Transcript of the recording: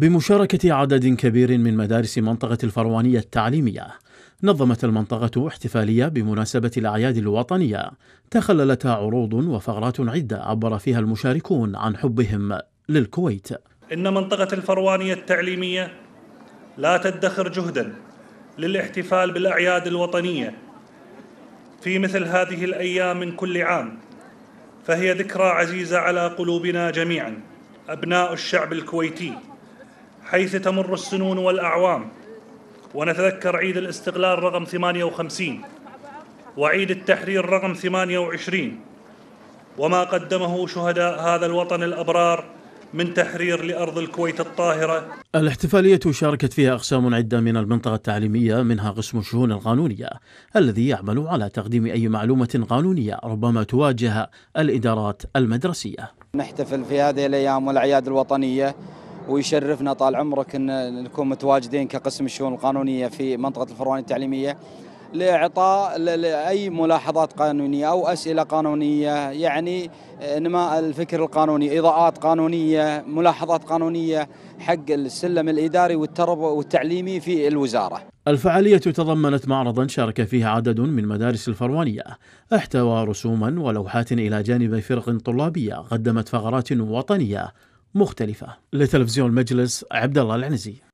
بمشاركة عدد كبير من مدارس منطقة الفروانية التعليمية نظمت المنطقة احتفالية بمناسبة الأعياد الوطنية تخللتها عروض وفقرات عدة عبر فيها المشاركون عن حبهم للكويت إن منطقة الفروانية التعليمية لا تدخر جهدا للاحتفال بالأعياد الوطنية في مثل هذه الأيام من كل عام فهي ذكرى عزيزة على قلوبنا جميعا أبناء الشعب الكويتي حيث تمر السنون والأعوام ونتذكر عيد الاستقلال رقم 58 وعيد التحرير رقم 28 وما قدمه شهداء هذا الوطن الأبرار من تحرير لأرض الكويت الطاهرة الاحتفالية شاركت فيها أقسام عدة من المنطقة التعليمية منها قسم الشؤون القانونية الذي يعمل على تقديم أي معلومة قانونية ربما تواجه الإدارات المدرسية نحتفل في هذه الأيام والأعياد الوطنية ويشرفنا طال عمرك ان نكون متواجدين كقسم الشؤون القانونيه في منطقه الفروان التعليميه لاعطاء اي ملاحظات قانونيه او اسئله قانونيه يعني انماء الفكر القانوني اضاءات قانونيه ملاحظات قانونيه حق السلم الاداري والترب والتعليمي في الوزاره الفعالية تضمنت معرضا شارك فيه عدد من مدارس الفروانية احتوى رسوما ولوحات إلى جانب فرق طلابية قدمت فقرات وطنية مختلفة لتلفزيون المجلس عبد الله العنزي